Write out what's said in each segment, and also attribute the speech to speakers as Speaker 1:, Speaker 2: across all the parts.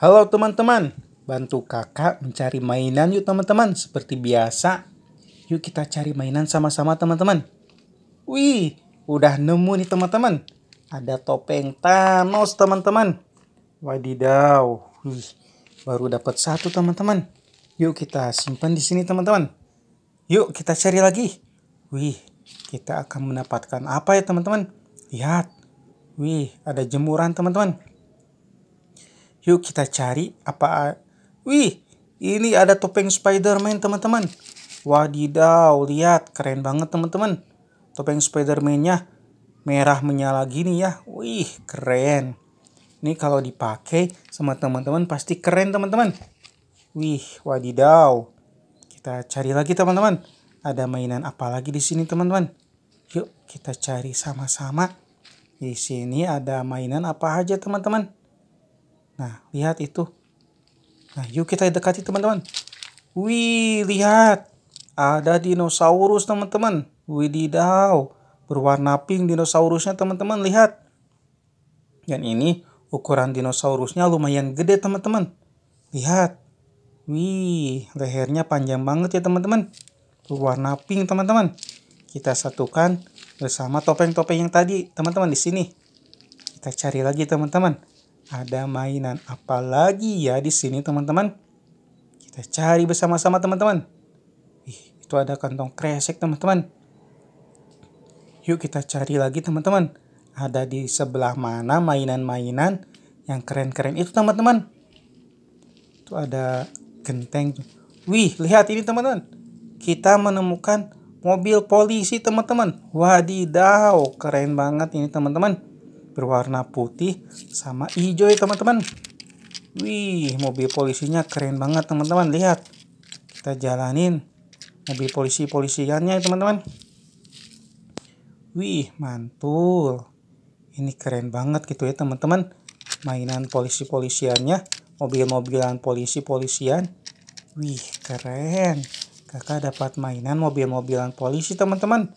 Speaker 1: Halo teman-teman, bantu kakak mencari mainan yuk teman-teman. Seperti biasa, yuk kita cari mainan sama-sama teman-teman. Wih, udah nemu nih teman-teman. Ada topeng Thanos teman-teman. Wadidaw, Wih, baru dapat satu teman-teman. Yuk kita simpan di sini teman-teman. Yuk kita cari lagi. Wih, kita akan mendapatkan apa ya teman-teman? Lihat. Wih, ada jemuran teman-teman. Yuk kita cari apa... Wih, ini ada topeng Spider-Man teman-teman. Wadidaw, lihat keren banget teman-teman. Topeng Spider-Man-nya merah menyala gini ya. Wih, keren. Ini kalau dipakai sama teman-teman pasti keren teman-teman. Wih, wadidaw. Kita cari lagi teman-teman. Ada mainan apa lagi di sini teman-teman? Yuk kita cari sama-sama. Di sini ada mainan apa aja teman-teman? Nah, lihat itu. Nah, yuk kita dekati teman-teman. Wih, lihat. Ada dinosaurus teman-teman. Wididaw. Berwarna pink dinosaurusnya teman-teman. Lihat. Dan ini ukuran dinosaurusnya lumayan gede teman-teman. Lihat. Wih, lehernya panjang banget ya teman-teman. Berwarna pink teman-teman. Kita satukan bersama topeng-topeng yang tadi teman-teman di sini. Kita cari lagi teman-teman ada mainan. Apalagi ya di sini teman-teman. Kita cari bersama-sama teman-teman. Ih, itu ada kantong kresek teman-teman. Yuk kita cari lagi teman-teman. Ada di sebelah mana mainan-mainan yang keren-keren itu teman-teman. Itu ada genteng. Wih, lihat ini teman-teman. Kita menemukan mobil polisi teman-teman. Wadidaw, keren banget ini teman-teman berwarna putih sama hijau ya teman-teman. Wih, mobil polisinya keren banget teman-teman. Lihat, kita jalanin mobil polisi-polisiannya ya teman-teman. Wih, mantul. Ini keren banget gitu ya teman-teman. Mainan polisi-polisiannya, mobil-mobilan polisi-polisian. Wih, keren. Kakak dapat mainan mobil-mobilan polisi teman-teman.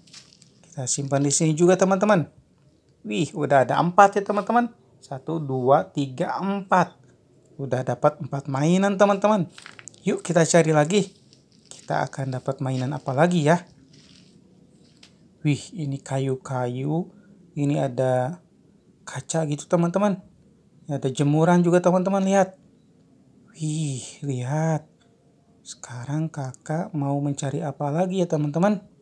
Speaker 1: Kita simpan di sini juga teman-teman. Wih, udah ada empat ya teman-teman. Satu, dua, tiga, empat. Udah dapat empat mainan teman-teman. Yuk kita cari lagi. Kita akan dapat mainan apa lagi ya. Wih, ini kayu-kayu. Ini ada kaca gitu teman-teman. Ada jemuran juga teman-teman, lihat. Wih, lihat. Sekarang kakak mau mencari apa lagi ya teman-teman?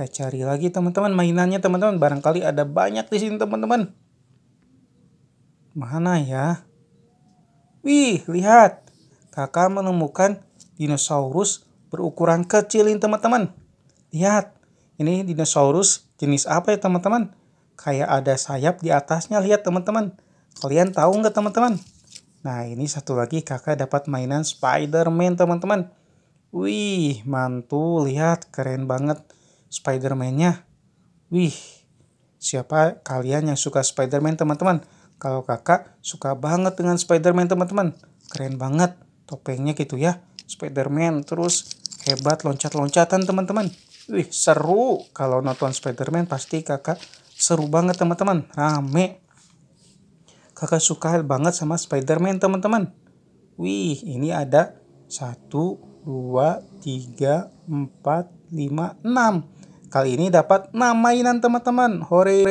Speaker 1: Kita cari lagi teman-teman mainannya teman-teman. Barangkali ada banyak di sini teman-teman. Mana ya? Wih, lihat. Kakak menemukan dinosaurus berukuran kecil ini teman-teman. Lihat, ini dinosaurus jenis apa ya teman-teman? Kayak ada sayap di atasnya, lihat teman-teman. Kalian tahu nggak teman-teman? Nah, ini satu lagi kakak dapat mainan Spiderman teman-teman.
Speaker 2: Wih,
Speaker 1: mantul, lihat, keren banget. Spider-Man-nya. Wih, siapa kalian yang suka Spider-Man teman-teman? Kalau kakak suka banget dengan Spider-Man teman-teman. Keren banget topengnya gitu ya. Spider-Man terus hebat loncat-loncatan teman-teman. Wih, seru kalau nonton Spider-Man pasti kakak seru banget teman-teman. Rame. Kakak suka banget sama Spider-Man teman-teman. Wih, ini ada satu dua tiga empat lima enam. Kali ini dapat nama mainan teman-teman. Hore!